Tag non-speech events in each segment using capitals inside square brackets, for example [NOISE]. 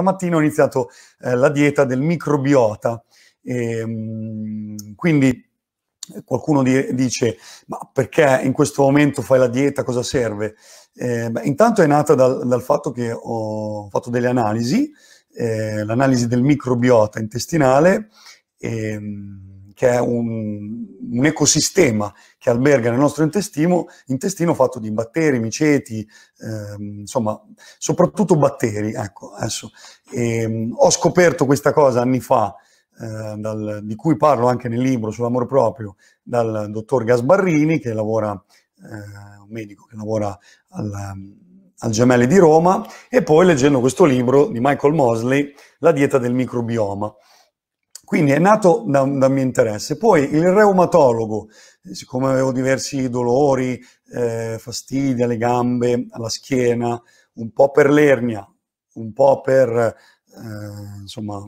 Stamattina ho iniziato eh, la dieta del microbiota, e, ehm, mh, quindi eh, qualcuno di- dice ma perché in questo momento fai la dieta, cosa serve? Eh, beh, intanto è nata dal, dal, fatto che ho fatto delle analisi, eh, l'analisi del microbiota intestinale. E, ehm, mh, che è un, un, ecosistema che alberga nel nostro intestino, intestino fatto di batteri, miceti, ehm, insomma, soprattutto batteri. Ecco, adesso, e, ehm, ho scoperto questa cosa anni fa, eh, dal, di cui parlo anche nel libro sull'amore proprio, dal dottor Gasbarrini, che lavora, eh, un medico che lavora al, al Gemelli di Roma, e poi leggendo questo libro di Michael Mosley, La dieta del microbioma. Quindi è nato da, da mio interesse. Poi il reumatologo, eh, siccome avevo diversi dolori, eh, fastidi alle gambe, alla schiena, un po' per l'ernia, un po' per eh, insomma,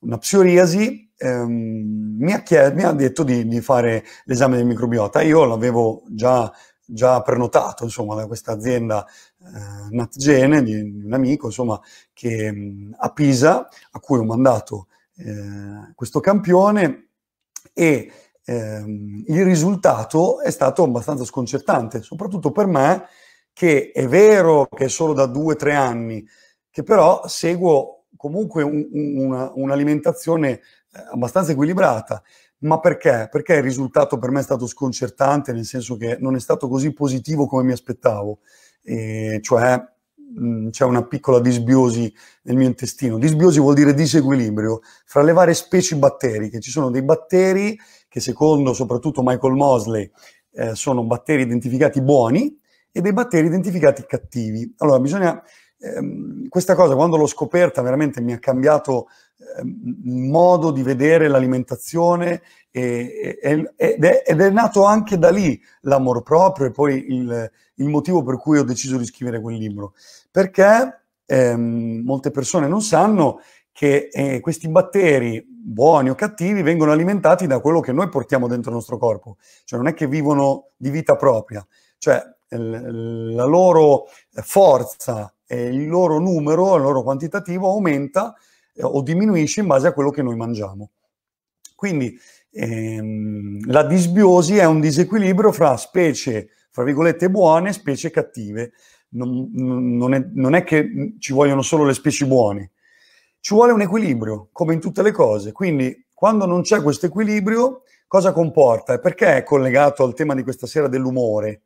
una psoriasi, ehm, mi, ha chied- mi, ha detto di, di fare l'esame del microbiota. Io l'avevo già, già prenotato insomma, da questa azienda eh, Natgene, di, un amico insomma, che, mm, a Pisa, a cui ho mandato eh, questo campione e ehm, il risultato è stato abbastanza sconcertante, soprattutto per me che è vero che è solo da due o tre anni, che però seguo comunque un, un, un'alimentazione eh, abbastanza equilibrata. Ma perché? Perché il risultato per me è stato sconcertante, nel senso che non è stato così positivo come mi aspettavo. E cioè Mm, c'è una piccola disbiosi nel mio intestino. Disbiosi vuol dire disequilibrio fra le varie specie batteriche. Ci sono dei batteri che secondo soprattutto Michael Mosley eh, sono batteri identificati buoni e dei batteri identificati cattivi. Allora bisogna Ehm, questa cosa quando l'ho scoperta veramente mi ha cambiato ehm, modo di vedere l'alimentazione e, e, ed, è, ed, è, nato anche da lì l'amor proprio e poi il, il, motivo per cui ho deciso di scrivere quel libro. Perché ehm, molte persone non sanno che eh, questi batteri, buoni o cattivi, vengono alimentati da quello che noi portiamo dentro il nostro corpo. Cioè non è che vivono di vita propria. Cioè la loro forza eh, il loro numero, il loro quantitativo aumenta eh, o diminuisce in base a quello che noi mangiamo. Quindi ehm, la disbiosi è un disequilibrio fra specie, fra virgolette, buone e specie cattive. Non, non, è, non è che ci vogliono solo le specie buone, ci vuole un equilibrio, come in tutte le cose. Quindi quando non c'è questo equilibrio, cosa comporta? E perché è collegato al tema di questa sera dell'umore?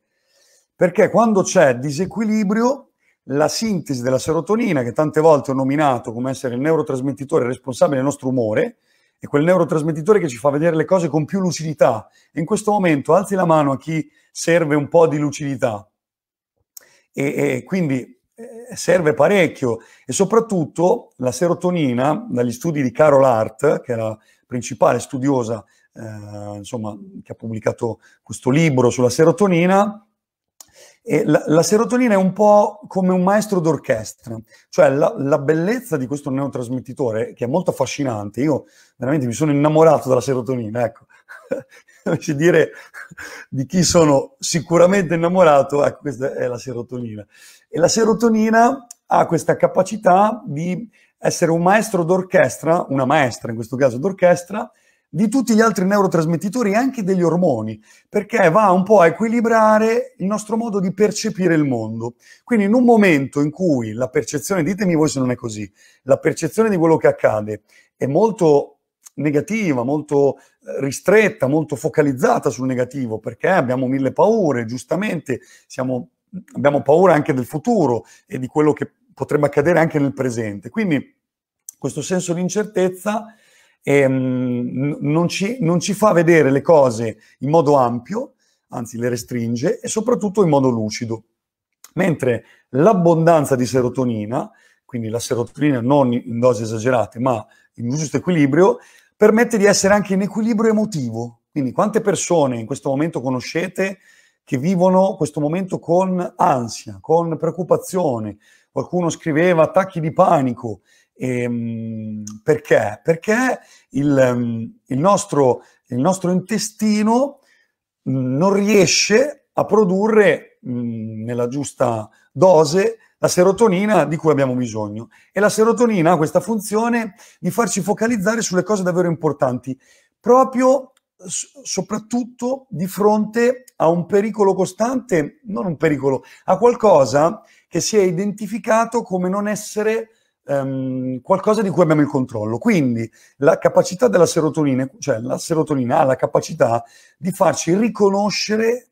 Perché quando c'è disequilibrio la sintesi della serotonina, che tante volte ho nominato come essere il neurotrasmettitore responsabile del nostro umore, è quel neurotrasmettitore che ci fa vedere le cose con più lucidità. E in questo momento alzi la mano a chi serve un po' di lucidità. E, e quindi eh, serve parecchio. E soprattutto la serotonina, dagli studi di Carol Hart, che è la principale studiosa, eh, insomma, che ha pubblicato questo libro sulla serotonina, la, la, serotonina è un po' come un maestro d'orchestra, cioè la, la, bellezza di questo neotrasmettitore, che è molto affascinante, io veramente mi sono innamorato della serotonina, ecco, [LAUGHS] invece dire di chi sono sicuramente innamorato, ecco, questa è la serotonina. E la serotonina ha questa capacità di essere un maestro d'orchestra, una maestra in questo caso d'orchestra, di tutti gli altri neurotrasmettitori e anche degli ormoni, perché va un po' a equilibrare il nostro modo di percepire il mondo. Quindi in un momento in cui la percezione, ditemi voi se non è così, la percezione di quello che accade è molto negativa, molto eh, ristretta, molto focalizzata sul negativo, perché abbiamo mille paure, giustamente siamo, abbiamo paura anche del futuro e di quello che potrebbe accadere anche nel presente. Quindi questo senso di incertezza ehm, non, ci, non ci fa vedere le cose in modo ampio, anzi le restringe, e soprattutto in modo lucido. Mentre l'abbondanza di serotonina, quindi la serotonina non in dosi esagerate, ma in un giusto equilibrio, permette di essere anche in equilibrio emotivo. Quindi quante persone in questo momento conoscete che vivono questo momento con ansia, con preoccupazione? Qualcuno scriveva attacchi di panico e, ehm, perché? Perché il, ehm, il, nostro, il, nostro, intestino non riesce a produrre nella giusta dose la serotonina di cui abbiamo bisogno. E la serotonina ha questa funzione di farci focalizzare sulle cose davvero importanti, proprio soprattutto di fronte a un pericolo costante, non un pericolo, a qualcosa che si è identificato come non essere um, qualcosa di cui abbiamo il controllo. Quindi la capacità della serotonina, cioè la serotonina ha la capacità di farci riconoscere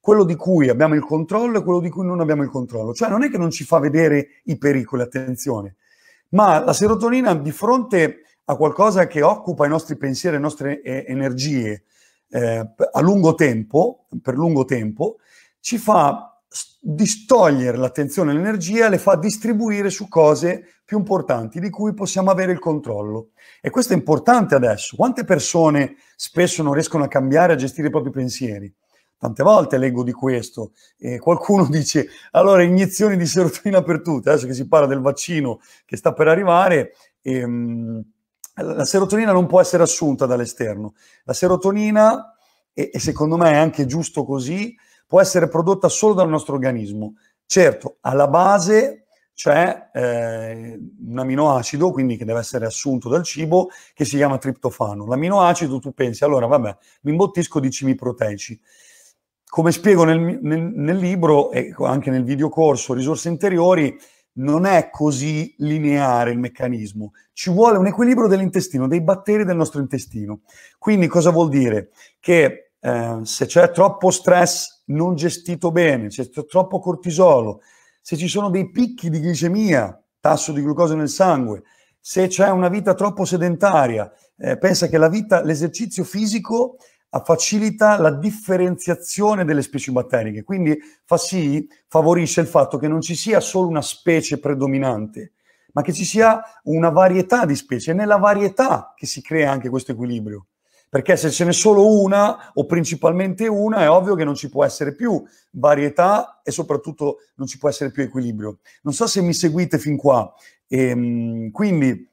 quello di cui abbiamo il controllo e quello di cui non abbiamo il controllo. Cioè non è che non ci fa vedere i pericoli, attenzione, ma la serotonina di fronte a qualcosa che occupa i nostri pensieri, le nostre eh, energie eh, a lungo tempo, per lungo tempo, ci fa distogliere l'attenzione e l'energia le fa distribuire su cose più importanti di cui possiamo avere il controllo. E questo è importante adesso. Quante persone spesso non riescono a cambiare, a gestire i propri pensieri? Tante volte leggo di questo. e qualcuno [LAUGHS] dice, allora iniezioni di serotonina per tutti, adesso che si parla del vaccino che sta per arrivare. Ehm, la serotonina non può essere assunta dall'esterno. La serotonina, e, e secondo me è anche giusto così, può essere prodotta solo dal nostro organismo. Certo, alla base c'è eh, un aminoacido, quindi che deve essere assunto dal cibo, che si chiama triptofano. L'aminoacido, tu pensi, allora vabbè, mi imbottisco di cimi proteici. Come spiego nel, nel, nel libro e anche nel videocorso Risorse Interiori, non è così lineare il meccanismo. Ci vuole un equilibrio dell'intestino, dei batteri del nostro intestino. Quindi cosa vuol dire? Che Ehm, se c'è troppo stress non gestito bene, se c'è troppo cortisolo, se ci sono dei picchi di glicemia, tasso di glucosio nel sangue, se c'è una vita troppo sedentaria, eh, pensa che vita, l'esercizio fisico facilita la differenziazione delle specie batteriche, quindi fa sì, favorisce il fatto che non ci sia solo una specie predominante, ma che ci sia una varietà di specie, è nella varietà che si crea anche questo equilibrio perché se ce n'è solo una o principalmente una è ovvio che non ci può essere più varietà e soprattutto non ci può essere più equilibrio. Non so se mi seguite fin qua, ehm, quindi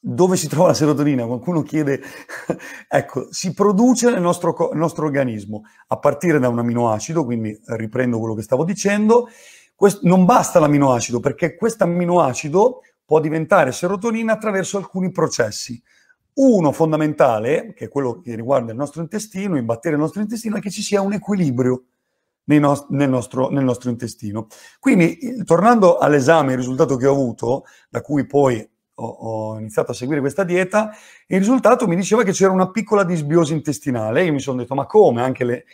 dove si trova la serotonina? Qualcuno chiede, [LAUGHS] ecco, si produce nel nostro, nel nostro, organismo a partire da un aminoacido, quindi riprendo quello che stavo dicendo, Quest- non basta l'aminoacido perché questo aminoacido può diventare serotonina attraverso alcuni processi. Uno fondamentale, che è quello che riguarda il nostro intestino, in battere del nostro intestino, è che ci sia un equilibrio no- nel, nostro, nel nostro intestino. Quindi, eh, tornando all'esame, il risultato che ho avuto, da cui poi ho, iniziato a seguire questa dieta il risultato mi diceva che c'era una piccola disbiosi intestinale. Io mi sono detto, ma come? Anche le,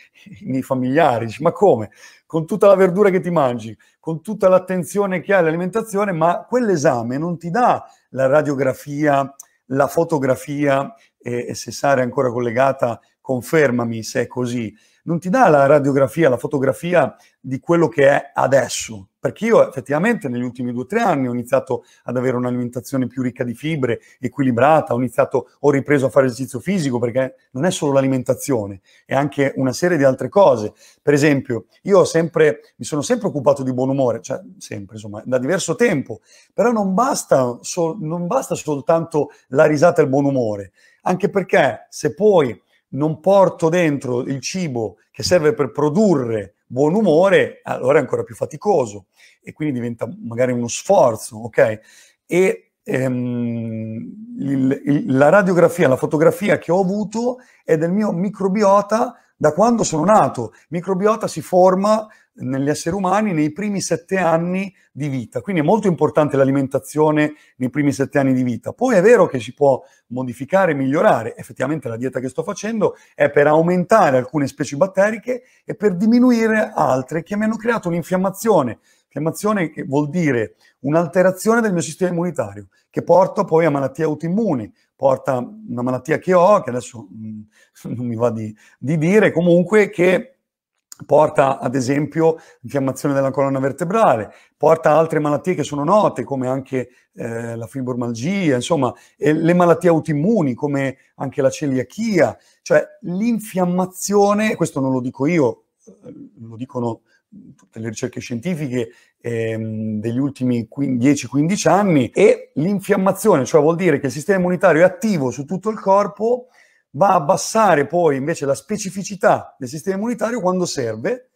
i miei familiari, dice, ma come? Con tutta la verdura che ti mangi, con tutta l'attenzione che hai all'alimentazione, ma quell'esame non ti dà la radiografia la fotografia, e, e se Sara è ancora collegata, confermami se è così, non ti dà la radiografia, la fotografia di quello che è adesso, perché io effettivamente negli ultimi due o tre anni ho iniziato ad avere un'alimentazione più ricca di fibre, equilibrata, ho iniziato, ho ripreso a fare esercizio fisico perché non è solo l'alimentazione, è anche una serie di altre cose. Per esempio, io sempre, mi sono sempre occupato di buon umore, cioè sempre, insomma, da diverso tempo, però non basta, sol, non basta soltanto la risata e il buon umore, anche perché se poi non porto dentro il cibo che serve per produrre buon umore, allora è ancora più faticoso e quindi diventa magari uno sforzo, ok? E ehm, il, il, la radiografia, la fotografia che ho avuto è del mio microbiota da quando sono nato. Microbiota si forma negli esseri umani nei primi sette anni di vita, quindi è molto importante l'alimentazione nei primi sette anni di vita. Poi è vero che si può modificare e migliorare, effettivamente la dieta che sto facendo è per aumentare alcune specie batteriche e per diminuire altre che mi hanno creato un'infiammazione. Infiammazione che vuol dire un'alterazione del mio sistema immunitario, che porta poi a malattie autoimmuni, porta una malattia che ho, che adesso mh, mm, [LAUGHS] non mi va di, di dire, comunque che porta ad esempio infiammazione della colonna vertebrale, porta altre malattie che sono note come anche eh, la fibromalgia, insomma, e le malattie autoimmuni come anche la celiachia, cioè l'infiammazione, questo non lo dico io, eh, lo dicono tutte le ricerche scientifiche ehm, degli ultimi 10-15 anni, è l'infiammazione, cioè vuol dire che il sistema immunitario è attivo su tutto il corpo, va a abbassare poi invece la specificità del sistema immunitario quando serve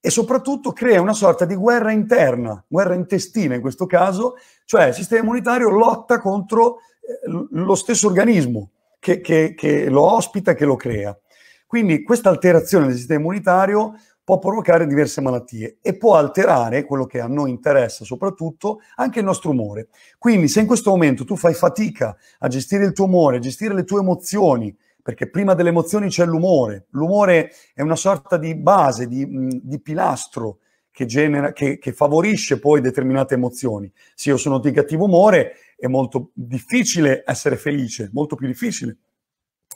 e soprattutto crea una sorta di guerra interna, guerra intestina in questo caso, cioè il sistema immunitario lotta contro eh, lo stesso organismo che, che, che lo ospita e che lo crea. Quindi questa alterazione del sistema immunitario può provocare diverse malattie e può alterare quello che a noi interessa soprattutto anche il nostro umore. Quindi se in questo momento tu fai fatica a gestire il tuo umore, a gestire le tue emozioni, perché prima delle emozioni c'è l'umore, l'umore è una sorta di base, di, di pilastro che, genera, che, che, favorisce poi determinate emozioni. Se io sono di cattivo umore è molto difficile essere felice, molto più difficile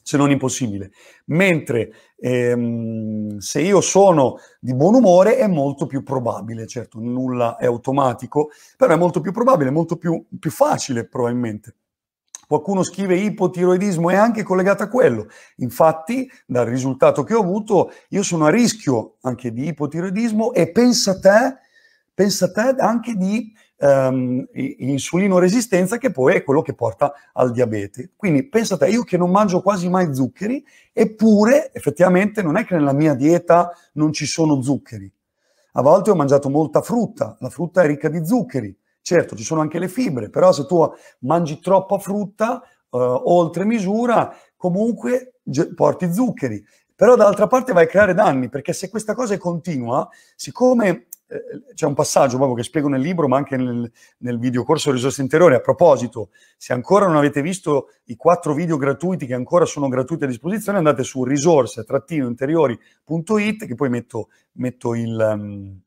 se non impossibile. Mentre ehm, se io sono di buon umore è molto più probabile, certo nulla è automatico, però è molto più probabile, molto più, più facile probabilmente. Qualcuno scrive ipotiroidismo è anche collegato a quello. Infatti, dal risultato che ho avuto, io sono a rischio anche di ipotiroidismo e pensa a te, pensa a te anche di ehm, insulino resistenza che poi è quello che porta al diabete. Quindi pensate, io che non mangio quasi mai zuccheri, eppure effettivamente non è che nella mia dieta non ci sono zuccheri. A volte ho mangiato molta frutta, la frutta è ricca di zuccheri. Certo, ci sono anche le fibre, però se tu mangi troppa frutta, eh, oltre misura, comunque porti zuccheri però dall'altra parte vai a creare danni perché se questa cosa è continua, siccome eh, c'è un passaggio proprio che spiego nel libro, ma anche nel, nel videocorso Risorse Interiore. A proposito, se ancora non avete visto i quattro video gratuiti che ancora sono gratuiti a disposizione, andate su risorse-interiori.it che poi metto, metto il, ehm,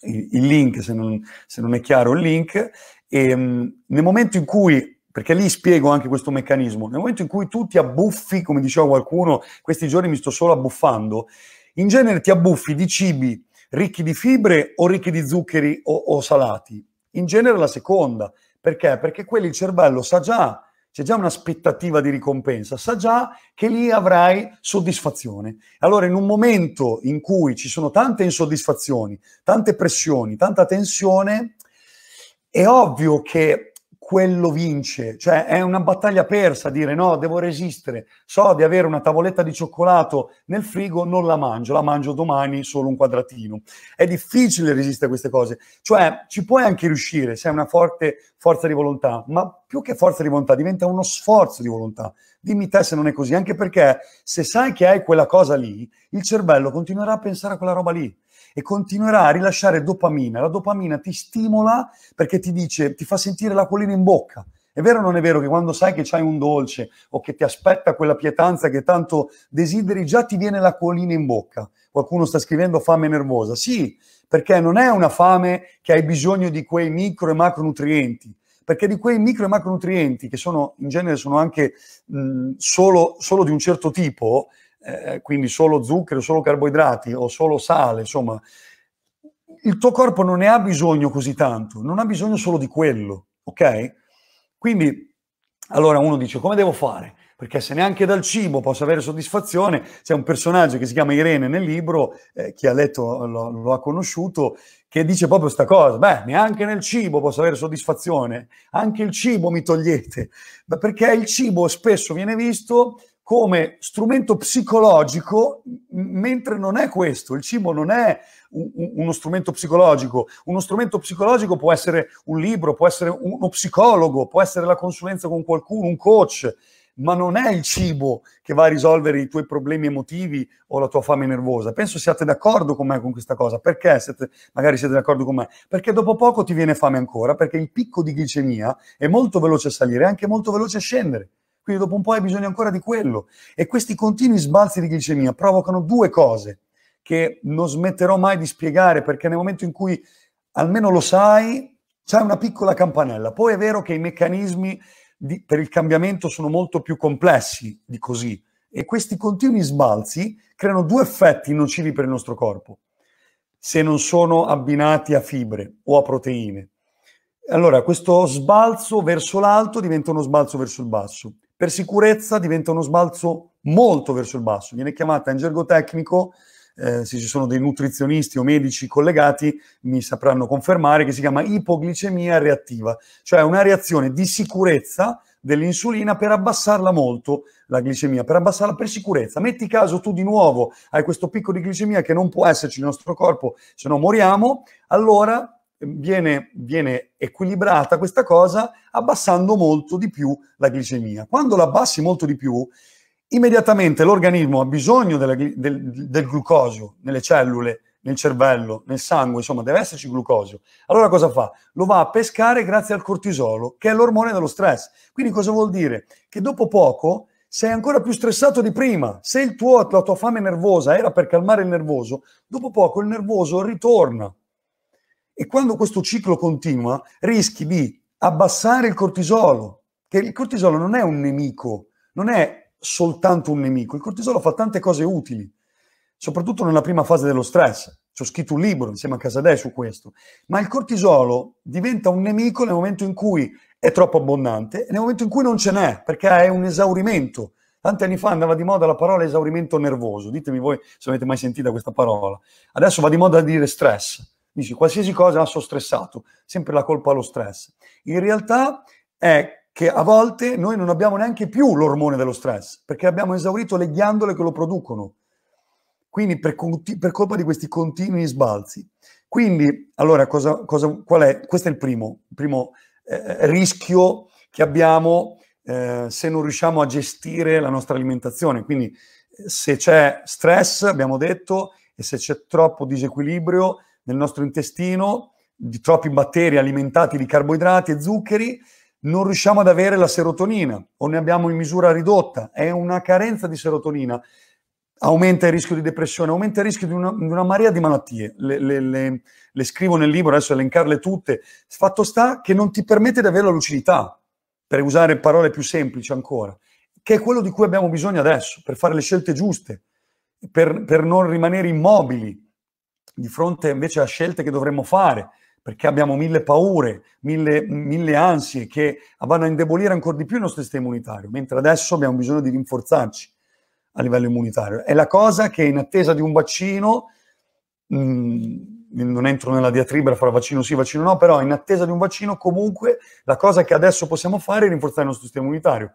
il, il, link, se non, se non, è chiaro il link. E, ehm, nel momento in cui perché lì spiego anche questo meccanismo. Nel momento in cui tu ti abbuffi, come diceva qualcuno, questi giorni mi sto solo abbuffando, in genere ti abbuffi di cibi ricchi di fibre o ricchi di zuccheri o, o salati? In genere la seconda. Perché? Perché quelli il cervello sa già c'è già un'aspettativa di ricompensa, sa già che lì avrai soddisfazione. Allora, in un momento in cui ci sono tante insoddisfazioni, tante pressioni, tanta tensione, è ovvio che quello vince, cioè è una battaglia persa dire no, devo resistere, so di avere una tavoletta di cioccolato nel frigo, non la mangio, la mangio domani solo un quadratino. È difficile resistere a queste cose, cioè ci puoi anche riuscire se hai una forte forza di volontà, ma più che forza di volontà diventa uno sforzo di volontà. Dimmi te se non è così, anche perché se sai che hai quella cosa lì, il cervello continuerà a pensare a quella roba lì e continuerà a rilasciare dopamina. La dopamina ti stimola perché ti dice, ti fa sentire l'acquolina in bocca. È vero o non è vero che quando sai che c'hai un dolce o che ti aspetta quella pietanza che tanto desideri, già ti viene l'acquolina in bocca? Qualcuno sta scrivendo fame nervosa. Sì, perché non è una fame che hai bisogno di quei micro e macronutrienti, perché di quei micro e macronutrienti, che sono in genere sono anche mh, solo, solo di un certo tipo, eh, eh, quindi solo zucchero, solo carboidrati o solo sale, insomma, il tuo corpo non ne ha bisogno così tanto, non ha bisogno solo di quello, ok? Quindi, allora uno dice, come devo fare? Perché se neanche dal cibo posso avere soddisfazione, c'è un personaggio che si chiama Irene nel libro, eh, chi ha letto lo, lo ha conosciuto, che dice proprio questa cosa, beh, neanche nel cibo posso avere soddisfazione, anche il cibo mi togliete, perché il cibo spesso viene visto come strumento psicologico, mentre non è questo, il cibo non è uno strumento psicologico, uno strumento psicologico può essere un libro, può essere uno psicologo, può essere la consulenza con qualcuno, un coach, ma non è il cibo che va a risolvere i tuoi problemi emotivi o la tua fame nervosa. Penso siate d'accordo con me con questa cosa, perché siete, magari siete d'accordo con me? Perché dopo poco ti viene fame ancora, perché il picco di glicemia è molto veloce a salire e anche molto veloce a scendere. Quindi dopo un po' hai bisogno ancora di quello. E questi continui sbalzi di glicemia provocano due cose che non smetterò mai di spiegare perché nel momento in cui almeno lo sai, c'è una piccola campanella. Poi è vero che i meccanismi di, per il cambiamento sono molto più complessi di così e questi continui sbalzi creano due effetti nocivi per il nostro corpo se non sono abbinati a fibre o a proteine. Allora, questo sbalzo verso l'alto diventa uno sbalzo verso il basso per sicurezza diventa uno sbalzo molto verso il basso, viene chiamata in gergo tecnico, eh, se ci sono dei nutrizionisti o medici collegati mi sapranno confermare, che si chiama ipoglicemia reattiva, cioè una reazione di sicurezza dell'insulina per abbassarla molto la glicemia, per abbassarla per sicurezza. Metti caso tu di nuovo hai questo picco di glicemia che non può esserci nel nostro corpo, se no moriamo, allora viene, viene equilibrata questa cosa abbassando molto di più la glicemia. Quando la abbassi molto di più, immediatamente l'organismo ha bisogno della, del, del, glucosio nelle cellule, nel cervello, nel sangue, insomma, deve esserci glucosio. Allora cosa fa? Lo va a pescare grazie al cortisolo, che è l'ormone dello stress. Quindi cosa vuol dire? Che dopo poco sei ancora più stressato di prima. Se tuo, la tua fame nervosa era per calmare il nervoso, dopo poco il nervoso ritorna e quando questo ciclo continua, rischi di abbassare il cortisolo, che il cortisolo non è un nemico, non è soltanto un nemico, il cortisolo fa tante cose utili, soprattutto nella prima fase dello stress. Ci ho scritto un libro insieme a Casadei su questo, ma il cortisolo diventa un nemico nel momento in cui è troppo abbondante e nel momento in cui non ce n'è, perché è un esaurimento. Tanti anni fa andava di moda la parola esaurimento nervoso, ditemi voi se avete mai sentito questa parola. Adesso va di moda a dire stress Dici qualsiasi cosa, ah, sono stressato, sempre la colpa allo stress. In realtà è che a volte noi non abbiamo neanche più l'ormone dello stress, perché abbiamo esaurito le ghiandole che lo producono. Quindi per, conti- per colpa di questi continui sbalzi. Quindi, allora, cosa, cosa, qual è? Questo è il primo, primo eh, rischio che abbiamo eh, se non riusciamo a gestire la nostra alimentazione. Quindi eh, se c'è stress, abbiamo detto, e se c'è troppo disequilibrio, nel nostro intestino di troppi batteri alimentati di carboidrati e zuccheri, non riusciamo ad avere la serotonina o ne abbiamo in misura ridotta. È una carenza di serotonina. Aumenta il rischio di depressione, aumenta il rischio di una, di una marea di malattie. Le, le, le, le, scrivo nel libro, adesso elencarle tutte. Fatto sta che non ti permette di avere la lucidità, per usare parole più semplici ancora, che è quello di cui abbiamo bisogno adesso, per fare le scelte giuste, per, per non rimanere immobili di fronte invece a scelte che dovremmo fare, perché abbiamo mille paure, mille, mille, ansie che vanno a indebolire ancora di più il nostro sistema immunitario, mentre adesso abbiamo bisogno di rinforzarci a livello immunitario. È la cosa che in attesa di un vaccino, mh, mm, non entro nella diatriba fra vaccino sì, vaccino no, però in attesa di un vaccino comunque la cosa che adesso possiamo fare è rinforzare il nostro sistema immunitario.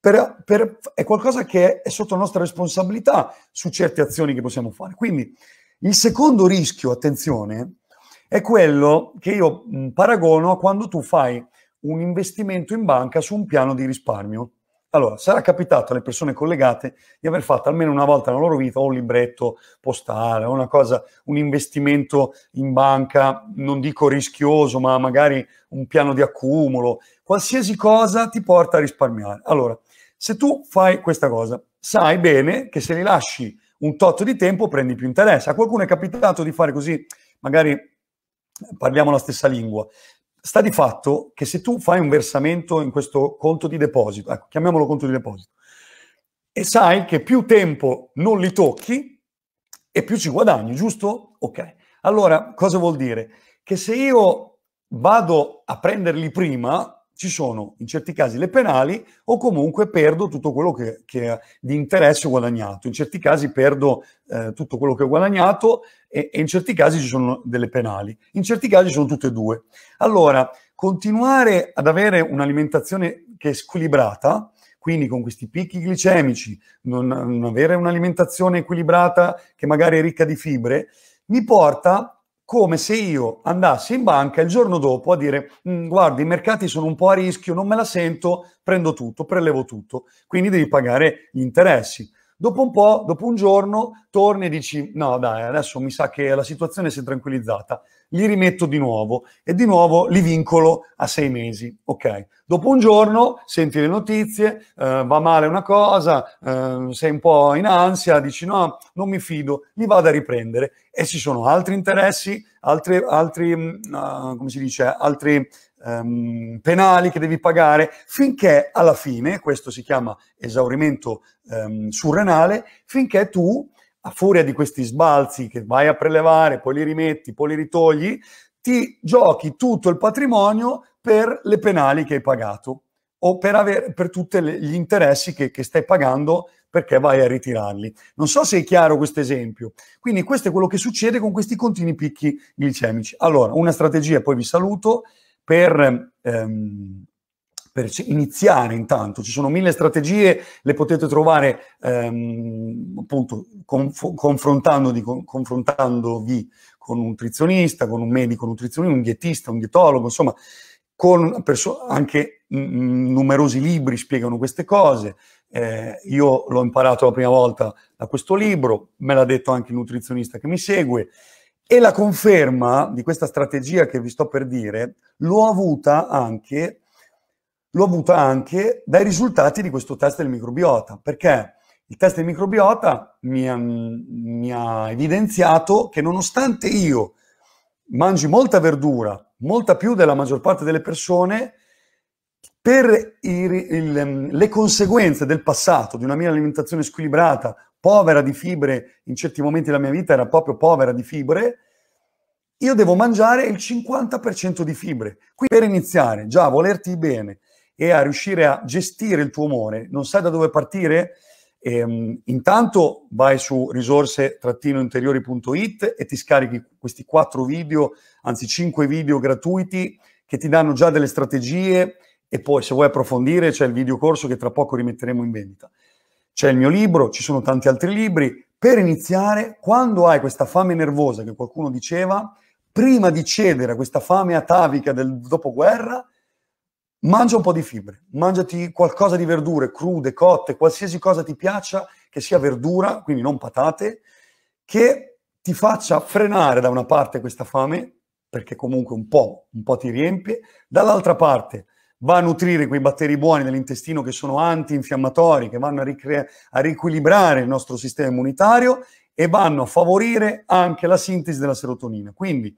Per, per, è qualcosa che è, è sotto la nostra responsabilità su certe azioni che possiamo fare. Quindi il secondo rischio, attenzione, è quello che io paragono a quando tu fai un investimento in banca su un piano di risparmio. Allora, sarà capitato alle persone collegate di aver fatto almeno una volta nella loro vita un libretto postale, una cosa, un investimento in banca, non dico rischioso, ma magari un piano di accumulo, qualsiasi cosa ti porta a risparmiare. Allora, se tu fai questa cosa, sai bene che se li lasci un tot di tempo prendi più interesse. A qualcuno è capitato di fare così, magari parliamo la stessa lingua. Sta di fatto che se tu fai un versamento in questo conto di deposito, ecco, chiamiamolo conto di deposito, e sai che più tempo non li tocchi e più ci guadagni, giusto? Ok. Allora, cosa vuol dire? Che se io vado a prenderli prima, ci sono in certi casi le penali o comunque perdo tutto quello che, che di interesse ho guadagnato, in certi casi perdo eh, tutto quello che ho guadagnato e, e, in certi casi ci sono delle penali, in certi casi sono tutte e due. Allora, continuare ad avere un'alimentazione che è squilibrata, quindi con questi picchi glicemici, non, non avere un'alimentazione equilibrata che magari è ricca di fibre, mi porta come se io andassi in banca il giorno dopo a dire mm, guarda i mercati sono un po' a rischio, non me la sento, prendo tutto, prelevo tutto, quindi devi pagare gli interessi. Dopo un po', dopo un giorno, torni e dici no dai, adesso mi sa che la situazione si è tranquillizzata, li rimetto di nuovo e di nuovo li vincolo a sei mesi. Ok, dopo un giorno senti le notizie, eh, va male una cosa, eh, sei un po' in ansia, dici no, non mi fido, li vado a riprendere e ci sono altri interessi, altri, altri uh, come si dice, altri um, penali che devi pagare finché alla fine, questo si chiama esaurimento um, surrenale, finché tu a furia di questi sbalzi che vai a prelevare, poi li rimetti, poi li ritogli, ti giochi tutto il patrimonio per le penali che hai pagato o per, avere, per tutti gli interessi che, che stai pagando perché vai a ritirarli. Non so se è chiaro questo esempio. Quindi questo è quello che succede con questi continui picchi glicemici. Allora, una strategia, poi vi saluto, per ehm, per iniziare intanto. Ci sono mille strategie, le potete trovare ehm, appunto conf- confrontandovi, con, confrontandovi con un nutrizionista, con un medico nutrizionista, un dietista, un dietologo, insomma, con perso- anche mh, mm, mm, numerosi libri spiegano queste cose. Eh, io l'ho imparato la prima volta da questo libro, me l'ha detto anche il nutrizionista che mi segue. E la conferma di questa strategia che vi sto per dire l'ho avuta anche l'ho avuta anche dai risultati di questo test del microbiota, perché il test del microbiota mi ha, mi ha evidenziato che nonostante io mangi molta verdura, molta più della maggior parte delle persone, per il, il, ehm, le conseguenze del passato, di una mia alimentazione squilibrata, povera di fibre, in certi momenti della mia vita era proprio povera di fibre, io devo mangiare il 50% di fibre. Qui per iniziare già volerti bene, e a riuscire a gestire il tuo umore, non sai da dove partire, ehm, intanto vai su risorse-interiori.it e ti scarichi questi quattro video, anzi cinque video gratuiti che ti danno già delle strategie e poi se vuoi approfondire c'è il video corso che tra poco rimetteremo in vendita. C'è il mio libro, ci sono tanti altri libri. Per iniziare, quando hai questa fame nervosa che qualcuno diceva, prima di cedere a questa fame atavica del dopoguerra, Mangia un po' di fibre, mangiati qualcosa di verdure, crude, cotte, qualsiasi cosa ti piaccia, che sia verdura, quindi non patate, che ti faccia frenare da una parte questa fame, perché comunque un po', un po' ti riempie, dall'altra parte va a nutrire quei batteri buoni dell'intestino che sono antinfiammatori, che vanno a, ricre- a riequilibrare il nostro sistema immunitario e vanno a favorire anche la sintesi della serotonina. Quindi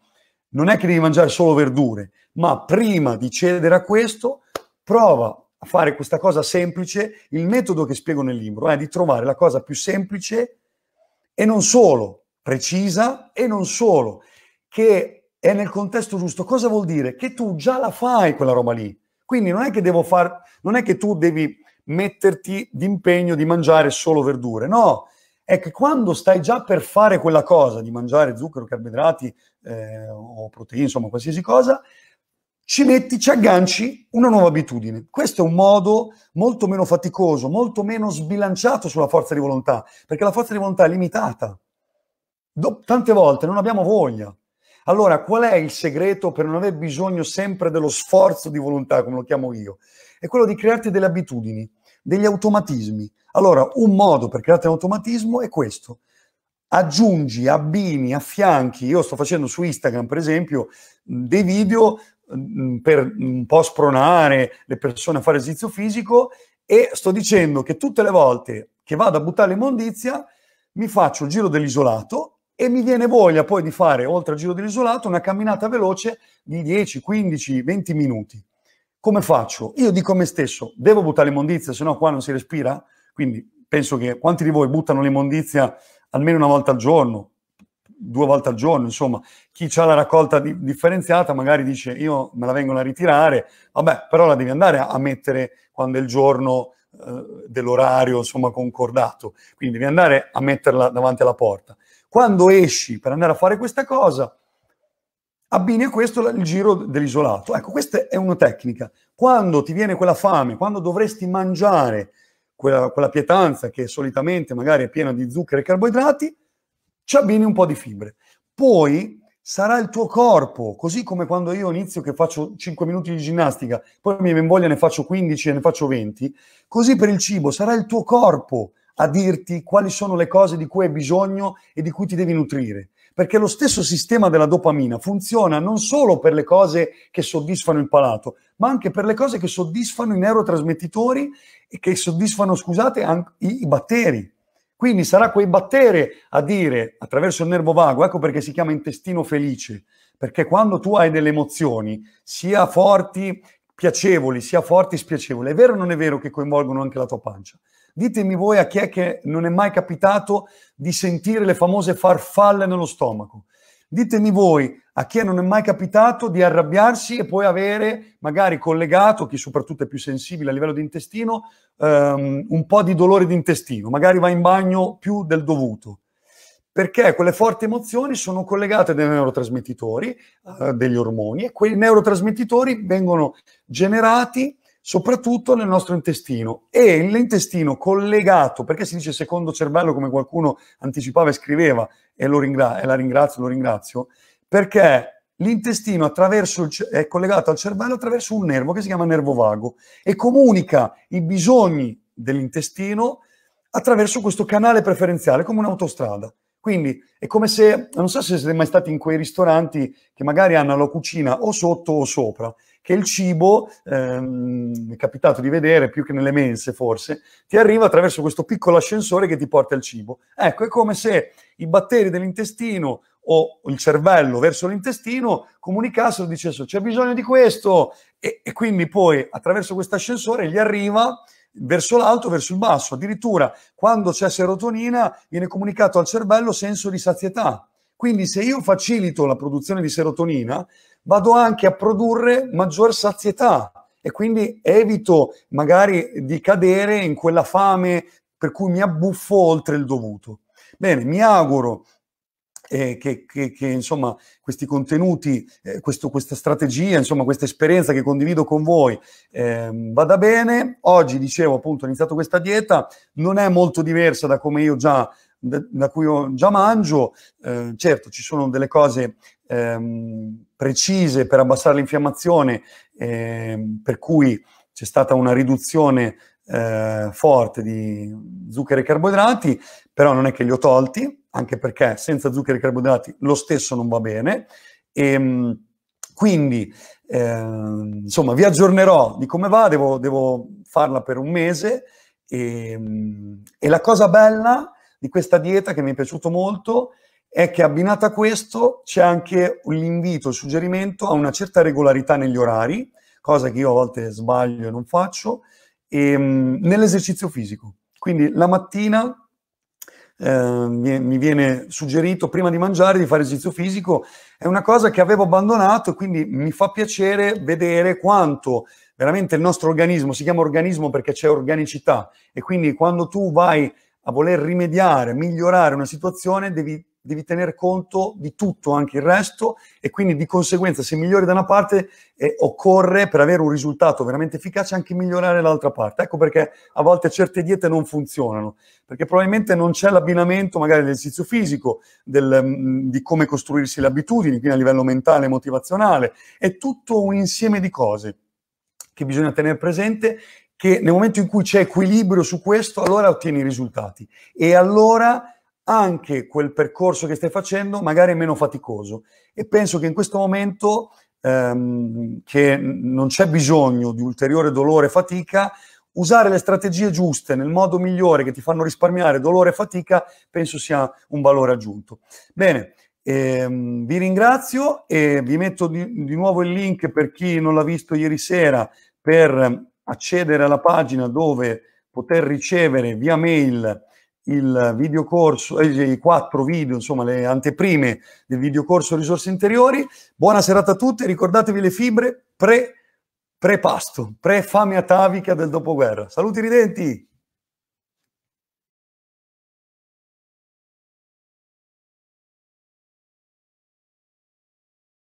non è che devi mangiare solo verdure, ma prima di cedere a questo, prova a fare questa cosa semplice. Il metodo che spiego nel libro è eh, di trovare la cosa più semplice e non solo precisa e non solo che è nel contesto giusto. Cosa vuol dire? Che tu già la fai quella roba lì. Quindi non è che devo far, non è che tu devi metterti d'impegno di mangiare solo verdure, no, è che quando stai già per fare quella cosa di mangiare zucchero, carboidrati, eh, o proteine, insomma qualsiasi cosa, ci metti, ci agganci una nuova abitudine. Questo è un modo molto meno faticoso, molto meno sbilanciato sulla forza di volontà, perché la forza di volontà è limitata. Do- tante volte non abbiamo voglia. Allora, qual è il segreto per non aver bisogno sempre dello sforzo di volontà, come lo chiamo io? È quello di crearti delle abitudini, degli automatismi. Allora, un modo per creare un automatismo è questo, aggiungi, abbini, affianchi, io sto facendo su Instagram per esempio dei video per un po' spronare le persone a fare esercizio fisico e sto dicendo che tutte le volte che vado a buttare l'immondizia mi faccio il giro dell'isolato e mi viene voglia poi di fare, oltre al giro dell'isolato, una camminata veloce di 10, 15, 20 minuti. Come faccio? Io dico a me stesso, devo buttare l'immondizia, se no qua non si respira? Quindi penso che quanti di voi buttano l'immondizia almeno una volta al giorno, due volte al giorno, insomma, chi ha la raccolta di, differenziata magari dice io me la vengono a ritirare, vabbè, però la devi andare a, a mettere quando è il giorno eh, dell'orario, insomma, concordato, quindi devi andare a metterla davanti alla porta. Quando esci per andare a fare questa cosa, abbini a questo il giro dell'isolato. Ecco, questa è una tecnica. Quando ti viene quella fame, quando dovresti mangiare quella, quella pietanza che solitamente magari è piena di zuccheri e carboidrati, ci abbini un po' di fibre. Poi sarà il tuo corpo, così come quando io inizio che faccio 5 minuti di ginnastica, poi mi voglia ne faccio 15 e ne faccio 20, così per il cibo sarà il tuo corpo a dirti quali sono le cose di cui hai bisogno e di cui ti devi nutrire perché lo stesso sistema della dopamina funziona non solo per le cose che soddisfano il palato, ma anche per le cose che soddisfano i neurotrasmettitori e che soddisfano, scusate, anche i, i batteri. Quindi sarà quei batteri a dire attraverso il nervo vago, ecco perché si chiama intestino felice, perché quando tu hai delle emozioni, sia forti piacevoli, sia forti spiacevoli, è vero o non è vero che coinvolgono anche la tua pancia? Ditemi voi a chi è che non è mai capitato di sentire le famose farfalle nello stomaco. Ditemi voi a chi non è mai capitato di arrabbiarsi e poi avere magari collegato, chi soprattutto è più sensibile a livello di intestino, ehm, un po' di dolore di intestino, magari va in bagno più del dovuto. Perché quelle forti emozioni sono collegate dai neurotrasmettitori, eh, degli ormoni, e quei neurotrasmettitori vengono generati soprattutto nel nostro intestino e l'intestino collegato, perché si dice secondo cervello come qualcuno anticipava e scriveva, e, ringra- e la ringrazio, lo ringrazio, perché l'intestino ce- è collegato al cervello attraverso un nervo che si chiama nervo vago e comunica i bisogni dell'intestino attraverso questo canale preferenziale, come un'autostrada. Quindi è come se, non so se siete mai stati in quei ristoranti che magari hanno la cucina o sotto o sopra, che il cibo, ehm, mi è capitato di vedere, più che nelle mense forse, ti arriva attraverso questo piccolo ascensore che ti porta il cibo. Ecco, è come se i batteri dell'intestino o il cervello verso l'intestino comunicassero, dicessero c'è bisogno di questo e, e quindi poi attraverso questo ascensore gli arriva verso l'alto, verso il basso. Addirittura quando c'è serotonina viene comunicato al cervello senso di sazietà. Quindi se io facilito la produzione di serotonina, vado anche a produrre maggior sazietà e quindi evito magari di cadere in quella fame per cui mi abbuffo oltre il dovuto. Bene, mi auguro eh, che, che, che, insomma, questi contenuti, eh, questo, questa strategia, insomma, questa esperienza che condivido con voi eh, vada bene. Oggi, dicevo, appunto, ho iniziato questa dieta, non è molto diversa da come io già da cui io già mangio, eh, certo ci sono delle cose ehm, precise per abbassare l'infiammazione, ehm, per cui c'è stata una riduzione eh, forte di zuccheri e carboidrati, però non è che li ho tolti, anche perché senza zuccheri e carboidrati lo stesso non va bene. E, ehm, quindi, eh, insomma, vi aggiornerò di come va, devo, devo farla per un mese. E, ehm, e la cosa bella di questa dieta che mi è piaciuto molto è è che abbinata a questo c'è anche l'invito, il suggerimento a una certa regolarità negli orari, cosa che io a volte sbaglio e non faccio, e, um, nell'esercizio fisico. Quindi la mattina eh, mi viene suggerito prima di mangiare di fare esercizio fisico, è una cosa che avevo abbandonato e quindi mi fa piacere vedere quanto veramente il nostro organismo, si chiama organismo perché c'è organicità e quindi quando tu vai a voler rimediare, migliorare una situazione, devi devi tener conto di tutto, anche il resto, e quindi di conseguenza se migliori da una parte eh, occorre per avere un risultato veramente efficace anche migliorare l'altra parte. Ecco perché a volte certe diete non funzionano, perché probabilmente non c'è l'abbinamento magari dell'esercizio fisico, del, mh, mm, di come costruirsi le abitudini, quindi a livello mentale e motivazionale, è tutto un insieme di cose che bisogna tenere presente che nel momento in cui c'è equilibrio su questo, allora ottieni i risultati. E allora anche quel percorso che stai facendo magari è meno faticoso. E penso che in questo momento ehm, che non c'è bisogno di ulteriore dolore e fatica, usare le strategie giuste nel modo migliore che ti fanno risparmiare dolore e fatica, penso sia un valore aggiunto. Bene, ehm, vi ringrazio e vi metto di, di nuovo il link per chi non l'ha visto ieri sera per accedere alla pagina dove poter ricevere via mail il videocorso, eh, i quattro video, insomma le anteprime del videocorso risorse interiori. Buona serata a tutti, ricordatevi le fibre pre, pre-pasto, pre-fame atavica del dopoguerra. Saluti ridenti!